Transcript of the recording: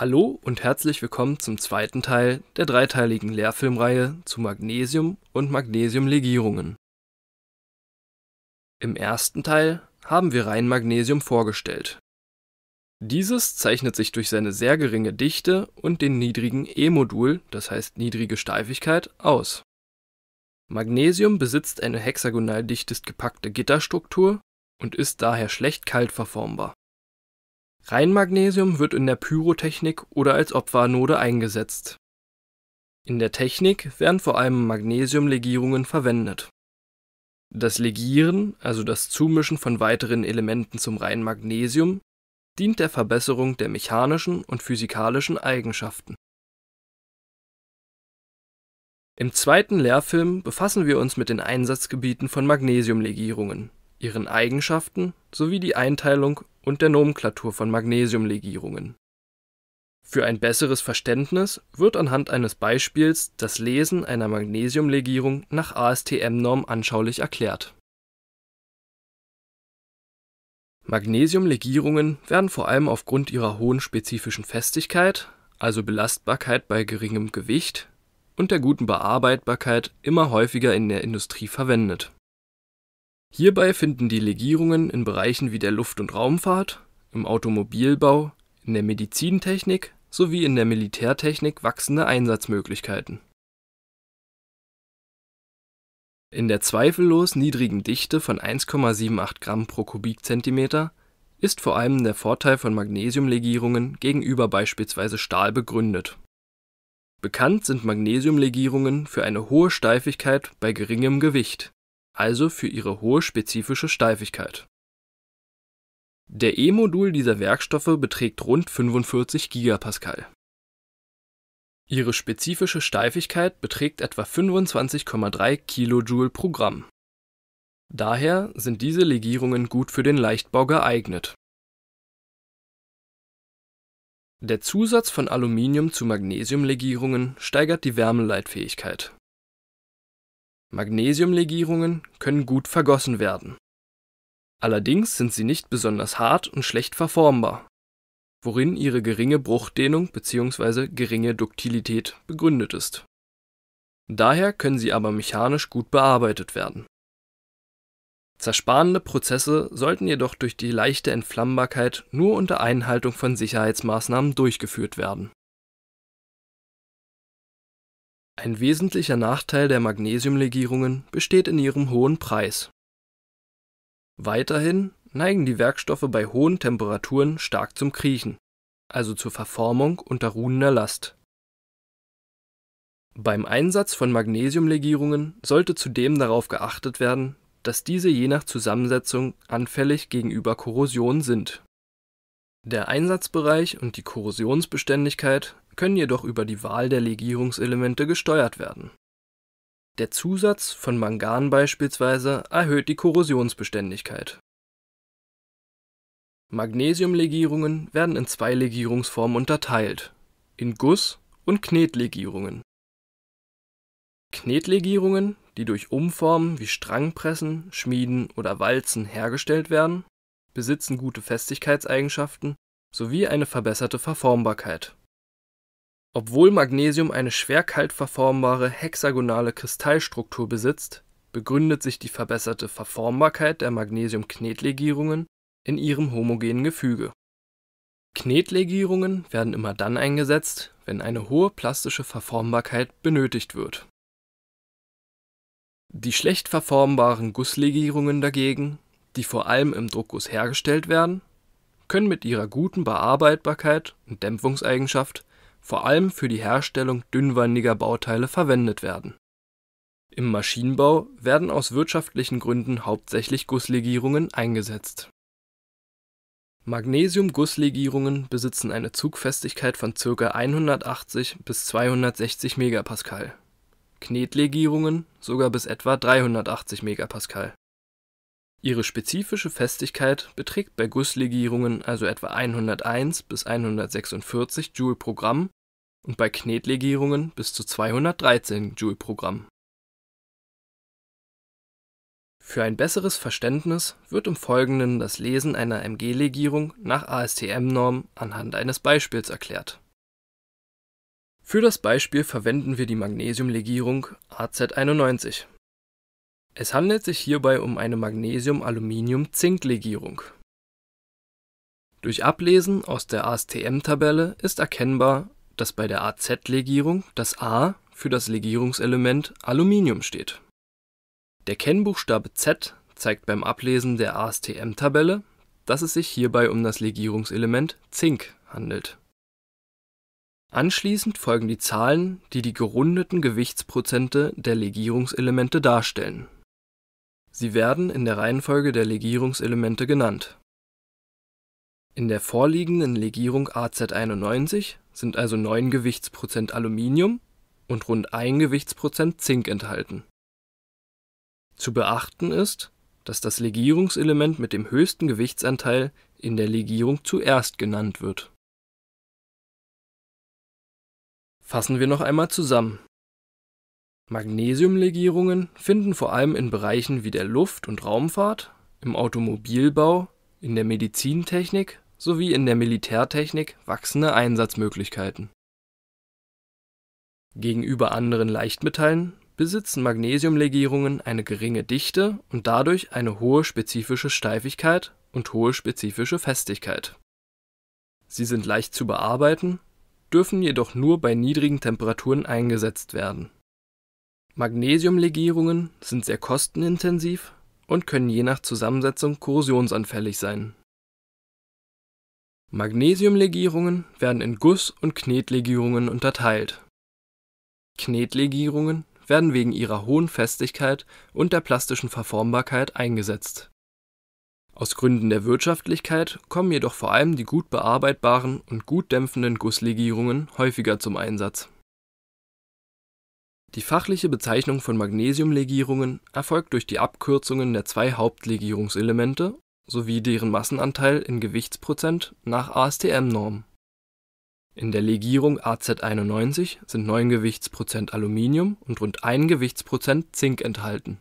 Hallo und herzlich willkommen zum zweiten Teil der dreiteiligen Lehrfilmreihe zu Magnesium und Magnesiumlegierungen. Im ersten Teil haben wir rein Magnesium vorgestellt. Dieses zeichnet sich durch seine sehr geringe Dichte und den niedrigen E-Modul, das heißt niedrige Steifigkeit, aus. Magnesium besitzt eine hexagonal dichtest gepackte Gitterstruktur und ist daher schlecht kalt verformbar. Reinmagnesium wird in der Pyrotechnik oder als Opferanode eingesetzt. In der Technik werden vor allem Magnesiumlegierungen verwendet. Das Legieren, also das Zumischen von weiteren Elementen zum reinen Magnesium, dient der Verbesserung der mechanischen und physikalischen Eigenschaften. Im zweiten Lehrfilm befassen wir uns mit den Einsatzgebieten von Magnesiumlegierungen, ihren Eigenschaften sowie die Einteilung und der Nomenklatur von Magnesiumlegierungen. Für ein besseres Verständnis wird anhand eines Beispiels das Lesen einer Magnesiumlegierung nach ASTM-Norm anschaulich erklärt. Magnesiumlegierungen werden vor allem aufgrund ihrer hohen spezifischen Festigkeit, also Belastbarkeit bei geringem Gewicht, und der guten Bearbeitbarkeit immer häufiger in der Industrie verwendet Hierbei finden die Legierungen in Bereichen wie der Luft und Raumfahrt, im Automobilbau, in der Medizintechnik sowie in der Militärtechnik wachsende Einsatzmöglichkeiten. In der zweifellos niedrigen Dichte von 1,78 Gramm pro Kubikzentimeter ist vor allem der Vorteil von Magnesiumlegierungen gegenüber beispielsweise Stahl begründet. Bekannt sind Magnesiumlegierungen für eine hohe Steifigkeit bei geringem Gewicht also für ihre hohe spezifische Steifigkeit. Der E-Modul dieser Werkstoffe beträgt rund 45 Gigapascal. Ihre spezifische Steifigkeit beträgt etwa 25,3 kJ pro Gramm. Daher sind diese Legierungen gut für den Leichtbau geeignet. Der Zusatz von Aluminium zu Magnesiumlegierungen steigert die Wärmeleitfähigkeit Magnesiumlegierungen können gut vergossen werden. Allerdings sind sie nicht besonders hart und schlecht verformbar, worin ihre geringe Bruchdehnung bzw. geringe Duktilität begründet ist. Daher können sie aber mechanisch gut bearbeitet werden. Zersparende Prozesse sollten jedoch durch die leichte Entflammbarkeit nur unter Einhaltung von Sicherheitsmaßnahmen durchgeführt werden ein wesentlicher Nachteil der Magnesiumlegierungen besteht in ihrem hohen Preis. Weiterhin neigen die Werkstoffe bei hohen Temperaturen stark zum Kriechen, also zur Verformung unter ruhender Last. Beim Einsatz von Magnesiumlegierungen sollte zudem darauf geachtet werden, dass diese je nach Zusammensetzung anfällig gegenüber Korrosion sind. Der Einsatzbereich und die Korrosionsbeständigkeit können jedoch über die Wahl der Legierungselemente gesteuert werden. Der Zusatz von Mangan beispielsweise erhöht die Korrosionsbeständigkeit. Magnesiumlegierungen werden in zwei Legierungsformen unterteilt, in Guss- und Knetlegierungen. Knetlegierungen, die durch Umformen wie Strangpressen, Schmieden oder Walzen hergestellt werden, besitzen gute Festigkeitseigenschaften sowie eine verbesserte Verformbarkeit obwohl Magnesium eine schwer kalt verformbare hexagonale Kristallstruktur besitzt, begründet sich die verbesserte Verformbarkeit der Magnesium-Knetlegierungen in ihrem homogenen Gefüge. Knetlegierungen werden immer dann eingesetzt, wenn eine hohe plastische Verformbarkeit benötigt wird. Die schlecht verformbaren Gusslegierungen dagegen, die vor allem im Druckguss hergestellt werden, können mit ihrer guten Bearbeitbarkeit und Dämpfungseigenschaft vor allem für die Herstellung dünnwandiger Bauteile verwendet werden. Im Maschinenbau werden aus wirtschaftlichen Gründen hauptsächlich Gusslegierungen eingesetzt. Magnesium-Gusslegierungen besitzen eine Zugfestigkeit von ca. 180 bis 260 MPa, Knetlegierungen sogar bis etwa 380 MPa Ihre spezifische Festigkeit beträgt bei Gusslegierungen also etwa 101 bis 146 joule pro Gramm und bei Knetlegierungen bis zu 213 joule pro Gramm. Für ein besseres Verständnis wird im Folgenden das Lesen einer MG-Legierung nach ASTM-Norm anhand eines Beispiels erklärt. Für das Beispiel verwenden wir die Magnesiumlegierung AZ91 es handelt sich hierbei um eine Magnesium-Aluminium-Zink-Legierung. Durch Ablesen aus der ASTM-Tabelle ist erkennbar, dass bei der AZ-Legierung das A für das Legierungselement Aluminium steht. Der Kennbuchstabe Z zeigt beim Ablesen der ASTM-Tabelle, dass es sich hierbei um das Legierungselement Zink handelt. Anschließend folgen die Zahlen, die die gerundeten Gewichtsprozente der Legierungselemente darstellen Sie werden in der Reihenfolge der Legierungselemente genannt. In der vorliegenden Legierung AZ91 sind also 9 Gewichtsprozent Aluminium und rund 1 Gewichtsprozent Zink enthalten. Zu beachten ist, dass das Legierungselement mit dem höchsten Gewichtsanteil in der Legierung zuerst genannt wird. Fassen wir noch einmal zusammen Magnesiumlegierungen finden vor allem in Bereichen wie der Luft und Raumfahrt, im Automobilbau, in der Medizintechnik sowie in der Militärtechnik wachsende Einsatzmöglichkeiten. Gegenüber anderen Leichtmetallen besitzen Magnesiumlegierungen eine geringe Dichte und dadurch eine hohe spezifische Steifigkeit und hohe spezifische Festigkeit. Sie sind leicht zu bearbeiten, dürfen jedoch nur bei niedrigen Temperaturen eingesetzt werden Magnesiumlegierungen sind sehr kostenintensiv und können je nach Zusammensetzung korrosionsanfällig sein. Magnesiumlegierungen werden in Guss- und Knetlegierungen unterteilt. Knetlegierungen werden wegen ihrer hohen Festigkeit und der plastischen Verformbarkeit eingesetzt. Aus Gründen der Wirtschaftlichkeit kommen jedoch vor allem die gut bearbeitbaren und gut dämpfenden Gusslegierungen häufiger zum Einsatz die fachliche Bezeichnung von Magnesiumlegierungen erfolgt durch die Abkürzungen der zwei Hauptlegierungselemente sowie deren Massenanteil in Gewichtsprozent nach ASTM-Norm. In der Legierung AZ91 sind 9 Gewichtsprozent Aluminium und rund 1 Gewichtsprozent Zink enthalten